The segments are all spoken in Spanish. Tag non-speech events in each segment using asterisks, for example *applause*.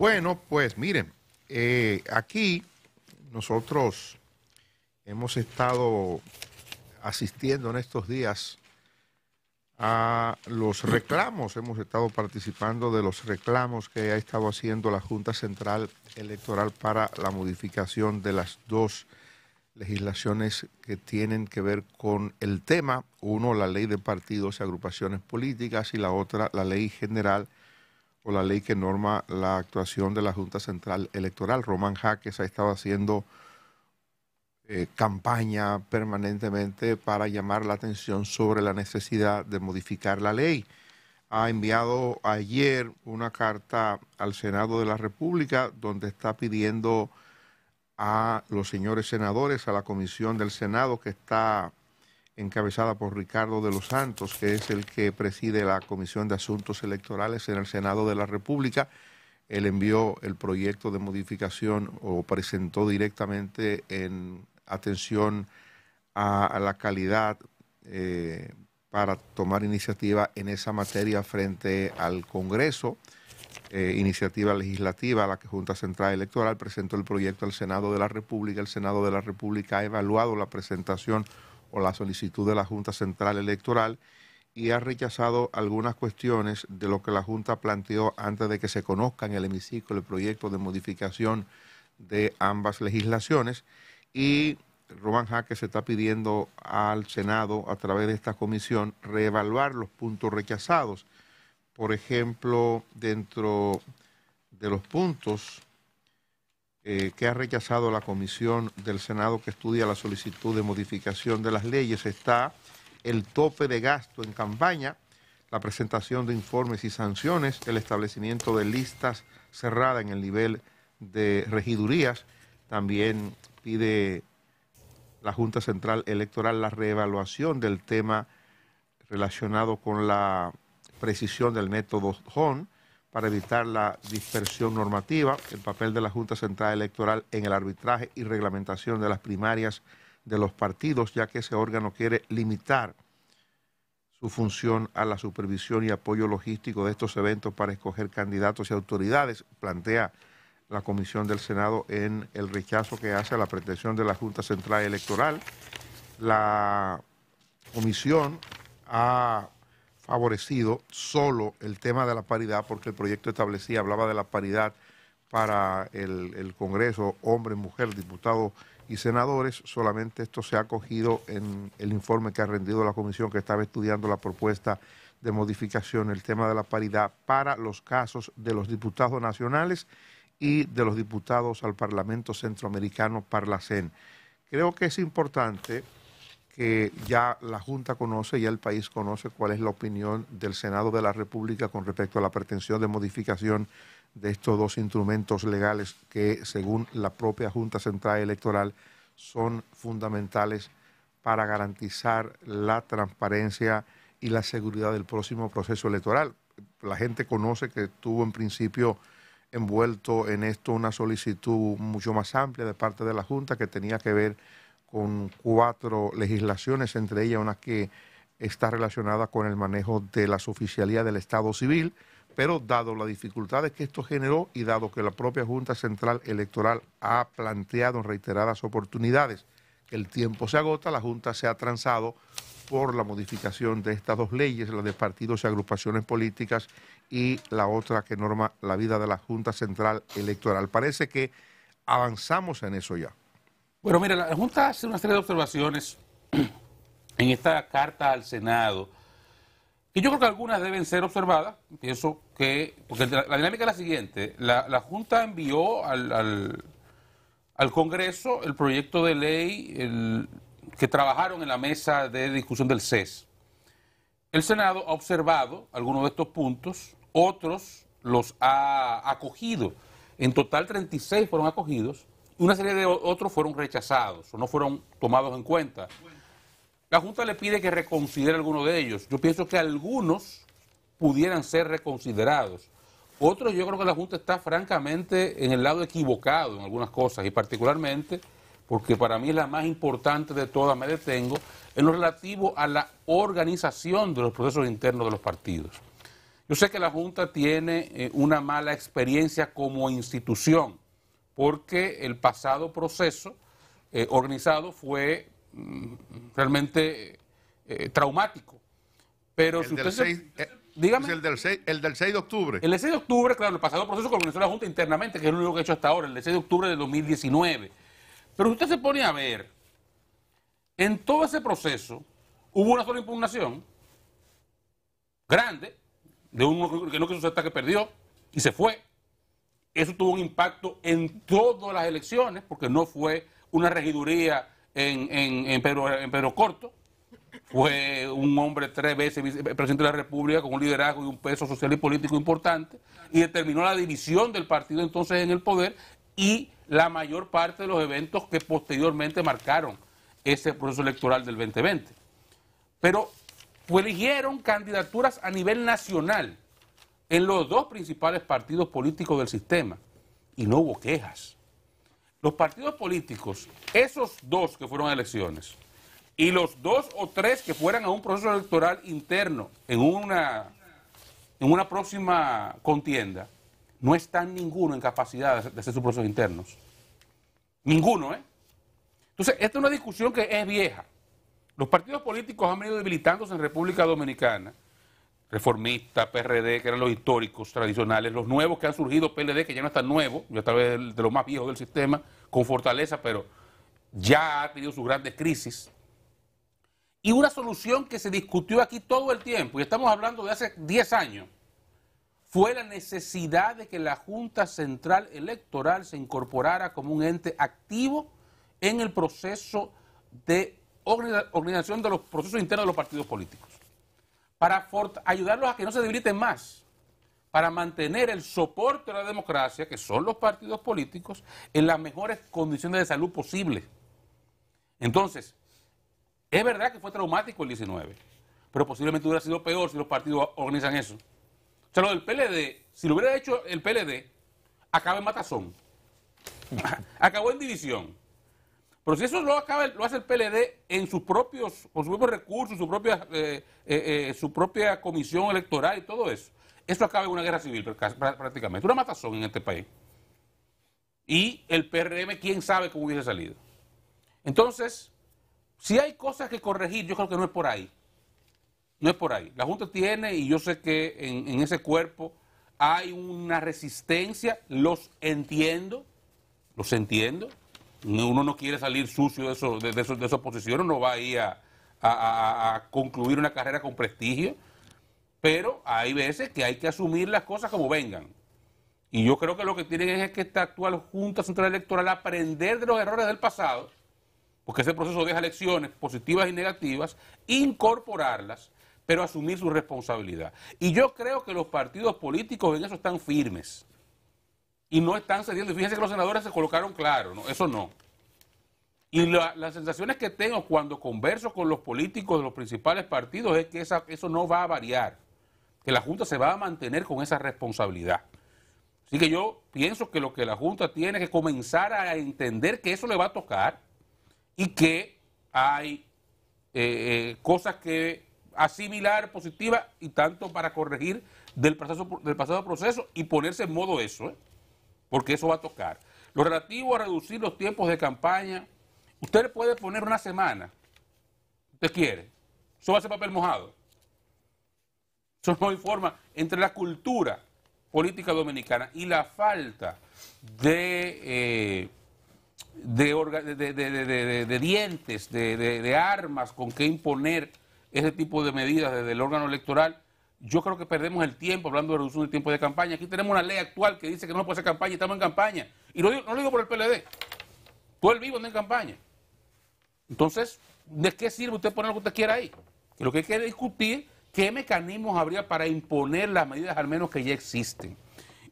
Bueno, pues miren, eh, aquí nosotros hemos estado asistiendo en estos días a los reclamos, hemos estado participando de los reclamos que ha estado haciendo la Junta Central Electoral para la modificación de las dos legislaciones que tienen que ver con el tema, uno la ley de partidos y agrupaciones políticas y la otra la ley general o la ley que norma la actuación de la Junta Central Electoral. Román Jaques ha estado haciendo eh, campaña permanentemente para llamar la atención sobre la necesidad de modificar la ley. Ha enviado ayer una carta al Senado de la República donde está pidiendo a los señores senadores, a la comisión del Senado que está encabezada por Ricardo de los Santos, que es el que preside la Comisión de Asuntos Electorales en el Senado de la República. Él envió el proyecto de modificación o presentó directamente en atención a, la calidad eh, para tomar iniciativa en esa materia frente al Congreso. Eh, iniciativa legislativa, la que Junta Central Electoral presentó el proyecto al Senado de la República. El Senado de la República ha evaluado la presentación o la solicitud de la Junta Central Electoral y ha rechazado algunas cuestiones de lo que la Junta planteó antes de que se conozca en el hemiciclo el proyecto de modificación de ambas legislaciones. Y Roman Jaque se está pidiendo al Senado, a través de esta comisión, reevaluar los puntos rechazados. Por ejemplo, dentro de los puntos eh, que ha rechazado la comisión del Senado que estudia la solicitud de modificación de las leyes está el tope de gasto en campaña, la presentación de informes y sanciones, el establecimiento de listas cerradas en el nivel de regidurías. También pide la Junta Central Electoral la reevaluación del tema relacionado con la precisión del método HON para evitar la dispersión normativa, el papel de la Junta Central Electoral en el arbitraje y reglamentación de las primarias de los partidos, ya que ese órgano quiere limitar su función a la supervisión y apoyo logístico de estos eventos para escoger candidatos y autoridades, plantea la Comisión del Senado en el rechazo que hace a la pretensión de la Junta Central Electoral. La Comisión ha favorecido solo el tema de la paridad, porque el proyecto establecía, hablaba de la paridad para el, Congreso, hombre, mujer, diputados y senadores. Solamente esto se ha acogido en el informe que ha rendido la comisión que estaba estudiando la propuesta de modificación, el tema de la paridad para los casos de los diputados nacionales y de los diputados al Parlamento Centroamericano, Parlacén. E Creo que es importante que eh, ya la Junta conoce, ya el país conoce cuál es la opinión del Senado de la República con respecto a la pretensión de modificación de estos dos instrumentos legales que, según la propia Junta Central Electoral, son fundamentales para garantizar la transparencia y la seguridad del próximo proceso electoral. La gente conoce que tuvo en principio envuelto en esto una solicitud mucho más amplia de parte de la Junta que tenía que ver con cuatro legislaciones, entre ellas una que está relacionada con el manejo de las oficialías del Estado Civil, pero dado las dificultades que esto generó y dado que la propia Junta Central Electoral ha planteado en reiteradas oportunidades que el tiempo se agota, la Junta se ha transado por la modificación de estas dos leyes, la de partidos y agrupaciones políticas y la otra que norma la vida de la Junta Central Electoral. Parece que avanzamos en eso ya. Bueno, mira, la Junta hace una serie de observaciones *clears throat* en esta carta al Senado, y yo creo que algunas deben ser observadas, pienso que, porque la, dinámica es la siguiente, la, Junta envió al, Congreso el proyecto de ley que trabajaron en la mesa de discusión del CES. El Senado ha observado algunos de estos puntos, otros los ha acogido, en total 36 fueron acogidos una serie de otros fueron rechazados o no fueron tomados en cuenta. La Junta le pide que reconsidere algunos de ellos. Yo pienso que algunos pudieran ser reconsiderados. Otros, yo creo que la Junta está francamente en el lado equivocado en algunas cosas y particularmente porque para mí es la más importante de todas, me detengo, en lo relativo a la organización de los procesos internos de los partidos. Yo sé que la Junta tiene eh, una mala experiencia como institución porque el pasado proceso eh, organizado fue mm, realmente eh, traumático. Pero el si usted... Eh, dígame. el, del 6, de octubre. El del 6 de octubre, claro, el pasado proceso que organizó la Junta internamente, que es lo único que ha he hecho hasta ahora, el 6 de octubre de 2019. Pero usted se pone a ver, en todo ese proceso hubo una sola impugnación grande, de uno que no quiso aceptar que perdió y se fue. Eso tuvo un impacto en todas las elecciones, porque no fue una regiduría en, en, en, Pedro, Corto, fue un hombre tres veces presidente de la República con un liderazgo y un peso social y político importante y determinó la división del partido entonces en el poder y la mayor parte de los eventos que posteriormente marcaron ese proceso electoral del 2020. Pero eligieron candidaturas a nivel nacional en los dos principales partidos políticos del sistema y no hubo quejas. Los partidos políticos, esos dos que fueron a elecciones y los dos o tres que fueran a un proceso electoral interno en una, en una próxima contienda, no están ninguno en capacidad de hacer sus procesos internos. Ninguno, ¿eh? Entonces, esta es una discusión que es vieja. Los partidos políticos han venido debilitándose en República Dominicana reformista, PRD, que eran los históricos tradicionales, los nuevos que han surgido, PLD, que ya no está nuevo, ya tal vez de los más viejos del sistema, con fortaleza, pero ya ha tenido sus grandes crisis. Y una solución que se discutió aquí todo el tiempo, y estamos hablando de hace 10 años, fue la necesidad de que la Junta Central Electoral se incorporara como un ente activo en el proceso de organización de los procesos internos de los partidos políticos para ayudarlos a que no se debiliten más, para mantener el soporte de la democracia, que son los partidos políticos, en las mejores condiciones de salud posibles. Entonces, es verdad que fue traumático el 19, pero posiblemente hubiera sido peor si los partidos organizan eso. O sea, lo del PLD, si lo hubiera hecho el PLD, acaba en matazón, *laughs* acabó en división, pero si eso lo, lo hace el PLD en sus propios, con sus propios recursos, su propia, eh, eh, eh, su propia comisión electoral y todo eso, eso acaba en una guerra civil prácticamente, una matazón en este país. Y el PRM, quién sabe cómo hubiese salido. Entonces, si hay cosas que corregir, yo creo que no es por ahí. No es por ahí. La Junta tiene, y yo sé que en ese cuerpo hay una resistencia, los entiendo, los entiendo, uno no quiere salir sucio de, esa de, de, uno va a, a, a, concluir una carrera con prestigio, pero hay veces que hay que asumir las cosas como vengan. Y yo creo que lo que tienen es que esta actual Junta Central Electoral aprender de los errores del pasado, porque ese proceso deja lecciones positivas y negativas, incorporarlas, pero asumir su responsabilidad. Y yo creo que los partidos políticos en eso están firmes y no están cediendo. Y fíjense que los senadores se colocaron claro, ¿no? eso no. Y las sensaciones que tengo cuando converso con los políticos de los principales partidos es que eso no va a variar, que la Junta se va a mantener con esa responsabilidad. Así que yo pienso que lo que la Junta tiene que comenzar a entender que eso le va a tocar y que hay eh, eh, cosas que asimilar positivas y tanto para corregir del, proceso, del pasado proceso y ponerse en modo eso. ¿eh? porque eso va a tocar. Lo relativo a reducir los tiempos de campaña, usted puede poner una semana, usted quiere, eso va a ser papel mojado. Eso no informa entre la cultura política dominicana y la falta de, eh, de, dientes, de, armas con que imponer ese tipo de medidas desde el órgano electoral, yo creo que perdemos el tiempo hablando de reducción del tiempo de campaña. Aquí tenemos una ley actual que dice que no puede hacer campaña y estamos en campaña. Y no, no lo digo por el PLD. Todo el vivo anda en campaña. Entonces, ¿de qué sirve usted poner lo que usted quiera ahí? lo que hay que discutir, ¿qué mecanismos habría para imponer las medidas al menos que ya existen?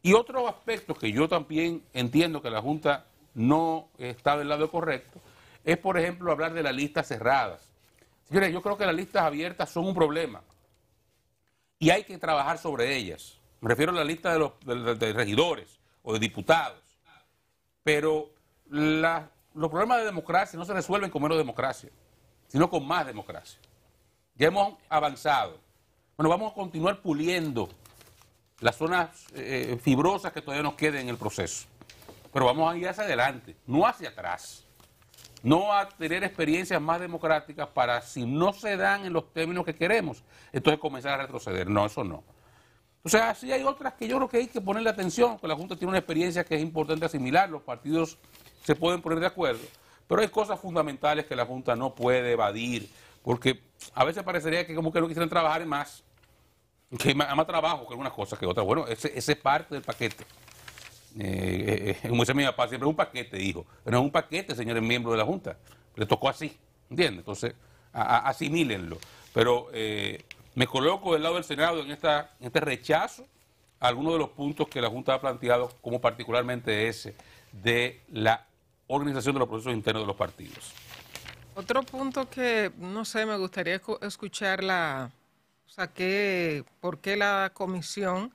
Y otro aspecto que yo también entiendo que la Junta no está del lado correcto, es por ejemplo hablar de las listas cerradas. Señores, yo creo que las listas abiertas son un problema y hay que trabajar sobre ellas. Me refiero a la lista de, los, regidores o de diputados. Pero los problemas de democracia no se resuelven con menos democracia, sino con más democracia. Ya hemos avanzado. Bueno, vamos a continuar puliendo las zonas eh, fibrosas que todavía nos queden en el proceso. Pero vamos a ir hacia adelante, no hacia atrás no a tener experiencias más democráticas para si no se dan en los términos que queremos, entonces comenzar a retroceder. No, eso no. O sea, sí hay otras que yo creo que hay que ponerle atención, que pues la Junta tiene una experiencia que es importante asimilar, los partidos se pueden poner de acuerdo, pero hay cosas fundamentales que la Junta no puede evadir, porque a veces parecería que como que no quisieran trabajar en más, que hay más, trabajo que una cosa que otra. Bueno, ese, ese es parte del paquete. Eh, eh, eh, como dice siempre es un paquete, dijo. Pero es un paquete, señores miembros de la Junta. Le tocó así, ¿entiendes? Entonces, a, asimílenlo. Pero eh, me coloco del lado del Senado en, esta, este rechazo a algunos de los puntos que la Junta ha planteado, como particularmente ese de la organización de los procesos internos de los partidos. Otro punto que, no sé, me gustaría escuchar la, o sea, que, por qué la comisión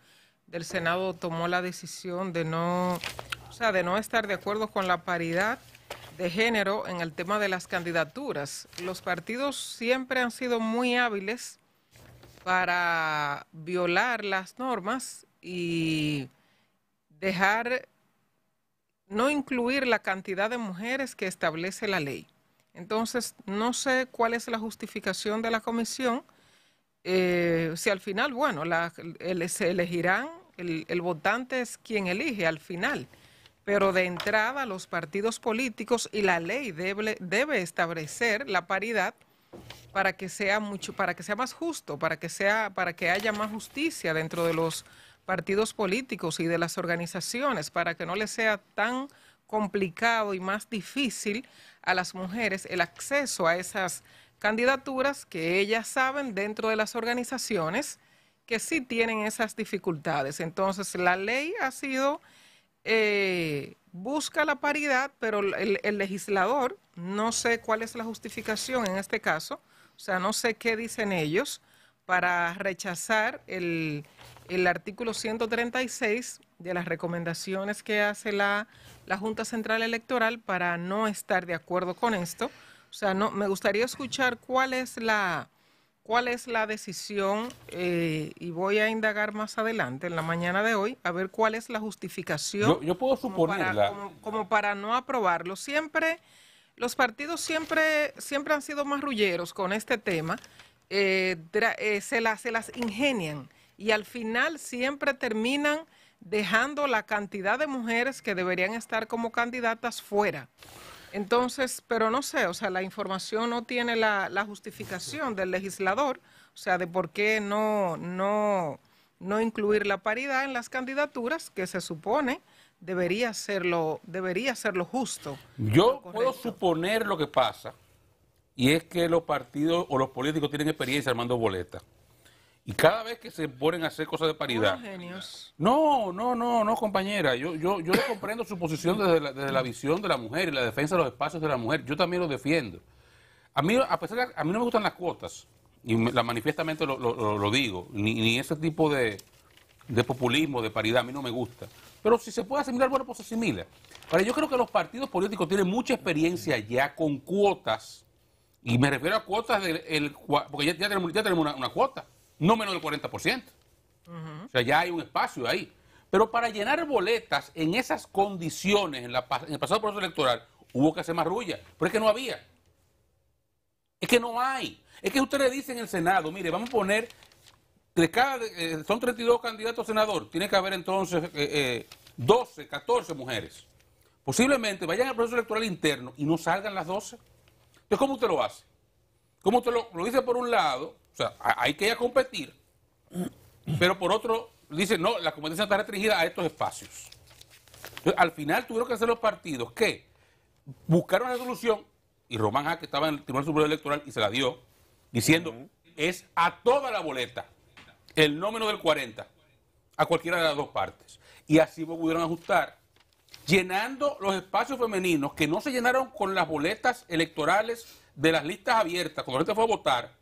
del Senado tomó la decisión de no, o sea, de no estar de acuerdo con la paridad de género en el tema de las candidaturas. Los partidos siempre han sido muy hábiles para violar las normas y dejar no incluir la cantidad de mujeres que establece la ley. Entonces, no sé cuál es la justificación de la comisión eh, si al final, bueno, la, se elegirán, el, votante es quien elige al final, pero de entrada los partidos políticos y la ley debe, debe establecer la paridad para que sea mucho, para que sea más justo, para que sea, para que haya más justicia dentro de los partidos políticos y de las organizaciones, para que no le sea tan complicado y más difícil a las mujeres el acceso a esas candidaturas que ellas saben dentro de las organizaciones que sí tienen esas dificultades. Entonces, la ley ha sido, eh, busca la paridad, pero el, legislador, no sé cuál es la justificación en este caso, o sea, no sé qué dicen ellos para rechazar el, el artículo 136 de las recomendaciones que hace la, la Junta Central Electoral para no estar de acuerdo con esto. O sea, no, me gustaría escuchar cuál es la, cuál es la decisión eh, y voy a indagar más adelante en la mañana de hoy a ver cuál es la justificación. Yo, puedo suponerla. Como para, no aprobarlo. Siempre, los partidos siempre, siempre han sido más rulleros con este tema. Eh, eh, se, se las ingenian y al final siempre terminan dejando la cantidad de mujeres que deberían estar como candidatas fuera. Entonces, pero no sé, o sea, la información no tiene la, justificación del legislador, o sea, de por qué no, no, no incluir la paridad en las candidaturas que se supone debería ser lo, debería ser justo. Yo puedo suponer lo que pasa, y es que los partidos o los políticos tienen experiencia armando boletas. Y cada vez que se ponen a hacer cosas de paridad. No, no, no, no, compañera. Yo, yo, yo comprendo su posición desde la, desde la, visión de la mujer y la defensa de los espacios de la mujer. Yo también lo defiendo. A mí, a pesar a mí no me gustan las cuotas, y la manifiestamente lo, lo, digo, ni, ni, ese tipo de, de populismo, de paridad, a mí no me gusta. Pero si se puede asimilar, bueno, pues se asimila. Ahora, yo creo que los partidos políticos tienen mucha experiencia ya con cuotas, y me refiero a cuotas del... porque ya, tenemos, una cuota no menos del 40%. O sea, ya hay un espacio ahí. Pero para llenar boletas en esas condiciones, en, el pasado proceso electoral, hubo que hacer más rulla. Pero es que no había. Es que no hay. Es que ustedes dicen en el Senado, mire, vamos a poner, de cada, eh, son 32 candidatos a senador, tiene que haber entonces 12, eh, 14 eh, mujeres. Posiblemente vayan al proceso electoral interno y no salgan las 12. Entonces, ¿cómo usted lo hace? Como usted lo, dice por un lado, o sea, hay que ir a competir, pero por otro, dice, no, la competencia está restringida a estos espacios. Entonces, al final tuvieron que hacer los partidos que buscaron la solución, y Román Jaque estaba en el Tribunal Superior Electoral y se la dio, diciendo, es a toda la boleta, el número del 40, a cualquiera de las dos partes. Y así pudieron ajustar llenando los espacios femeninos que no se llenaron con las boletas electorales de las listas abiertas, cuando la gente fue a votar,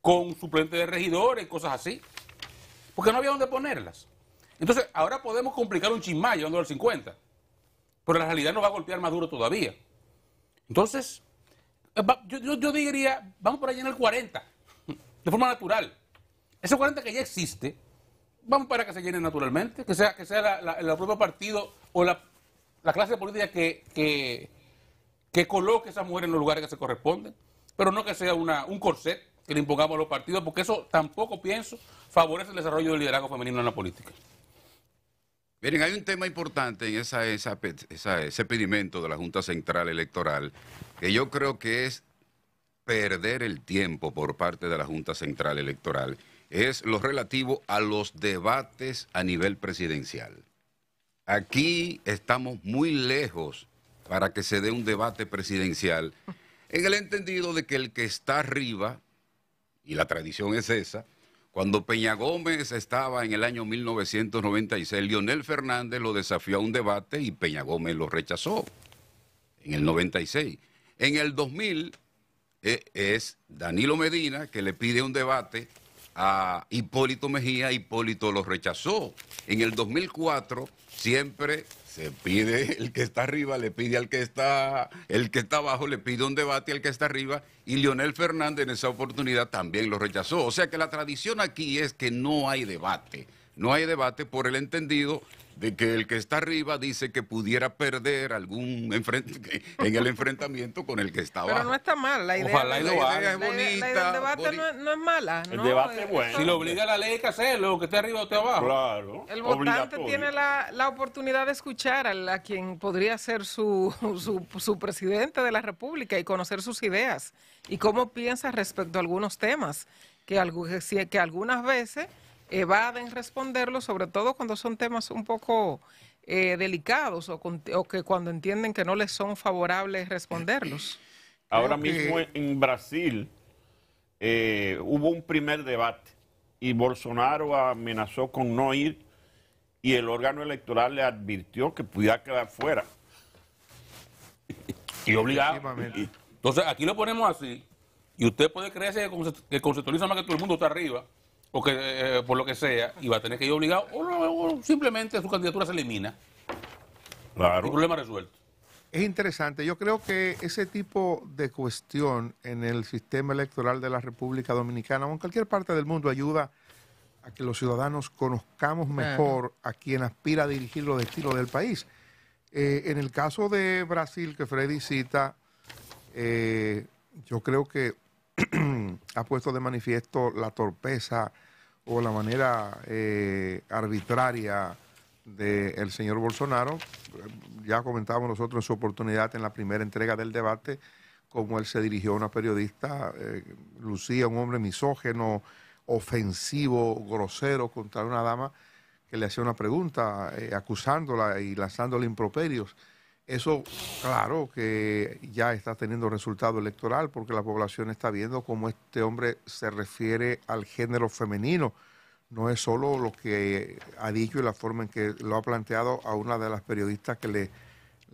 con suplentes de regidores, cosas así, porque no había dónde ponerlas. Entonces, ahora podemos complicar un chismá llevando al 50, pero la realidad nos va a golpear más duro todavía. Entonces, eh, yo, diría, vamos para allá en el 40, de forma natural. Ese 40 que ya existe, vamos para que se llene naturalmente, que sea, que sea el propio partido o la la clase política que, que, coloque a esas mujeres en los lugares que se corresponden, pero no que sea un corset que le impongamos a los partidos, porque eso tampoco pienso favorece el desarrollo del liderazgo femenino en la política. Miren, hay un tema importante en esa, ese pedimento de la Junta Central Electoral, que yo creo que es perder el tiempo por parte de la Junta Central Electoral, es lo relativo a los debates a nivel presidencial. Aquí estamos muy lejos para que se dé un debate presidencial en el entendido de que el que está arriba, y la tradición es esa, cuando Peña Gómez estaba en el año 1996, Lionel Fernández lo desafió a un debate y Peña Gómez lo rechazó en el 96. En el 2000 eh, es Danilo Medina que le pide un debate a Hipólito Mejía, Hipólito lo rechazó. En el 2004 siempre se pide el que está arriba, le pide al que está, el que está abajo le pide un debate al que está arriba y LIONEL Fernández en esa oportunidad también lo rechazó. O sea que la tradición aquí es que no hay debate. No hay debate por el entendido de que el que está arriba dice que pudiera perder algún *laughs* en el enfrentamiento con el que está abajo. Pero no está mal, la idea, Ojalá la es bonita. El debate no, es mala. El debate eh, es bueno. Si lo obliga la ley hay que hacerlo, que esté arriba o esté abajo. Claro. El votante tiene la, la, oportunidad de escuchar a, quien podría ser su, su, presidente de la República y conocer sus ideas y cómo piensa respecto a algunos temas que algunas veces evaden responderlo, sobre todo cuando son temas un poco eh, delicados o, que cuando entienden que no les son favorables responderlos. *clears throat* Ahora mismo en Brasil eh, hubo un primer debate y Bolsonaro amenazó con no ir y el órgano electoral le advirtió que podía quedar fuera. Y obligado. entonces aquí lo ponemos así y usted puede creerse que, conceptualiza más que todo el mundo está arriba o que, eh, por lo que sea, y va a tener que ir obligado, o, simplemente su candidatura se elimina. Claro. problema resuelto. Es interesante. Yo creo que ese tipo de cuestión en el sistema electoral de la República Dominicana o en cualquier parte del mundo ayuda a que los ciudadanos conozcamos mejor a quien aspira a dirigir los destinos del país. Eh, en el caso de Brasil, que Freddy cita, eh, yo creo que *clears throat* ha puesto de manifiesto la torpeza o la manera eh, arbitraria del señor Bolsonaro. Ya comentábamos nosotros en su oportunidad en la primera entrega del debate cómo él se dirigió a una periodista, eh, lucía un hombre misógeno, ofensivo, grosero contra una dama que le hacía una pregunta eh, acusándola y lanzándole improperios. Eso, claro, que ya está teniendo resultado electoral porque la población está viendo cómo este hombre se refiere al género femenino. No es solo lo que ha dicho y la forma en que lo ha planteado a una de las periodistas que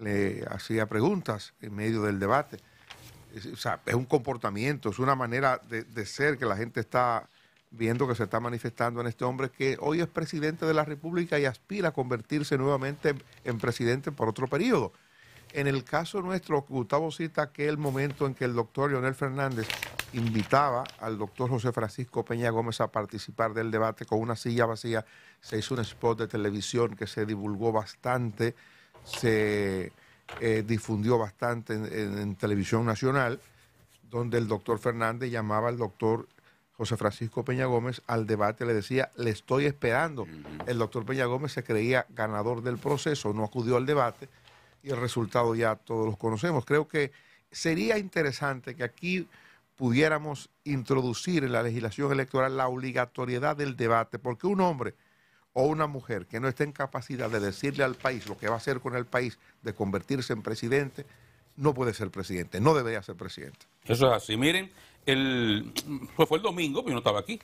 le, hacía preguntas en medio del debate. Es, o sea, es un comportamiento, es una manera de, ser que la gente está viendo que se está manifestando en este hombre que hoy es presidente de la República y aspira a convertirse nuevamente en presidente por otro periodo. En el caso nuestro, Gustavo cita aquel momento en que el doctor Leonel Fernández invitaba al doctor José Francisco Peña Gómez a participar del debate con una silla vacía. Se hizo un spot de televisión que se divulgó bastante, se eh, difundió bastante en, en, televisión nacional, donde el doctor Fernández llamaba al doctor José Francisco Peña Gómez al debate, le decía, le estoy esperando. El doctor Peña Gómez se creía ganador del proceso, no acudió al debate y el resultado ya todos los conocemos. Creo que sería interesante que aquí pudiéramos introducir en la legislación electoral la obligatoriedad del debate, porque un hombre o una mujer que no esté en capacidad de decirle al país lo que va a hacer con el país, de convertirse en presidente, no puede ser presidente, no debería ser presidente. Eso es así. Miren, fue el domingo, pero pues yo no estaba aquí.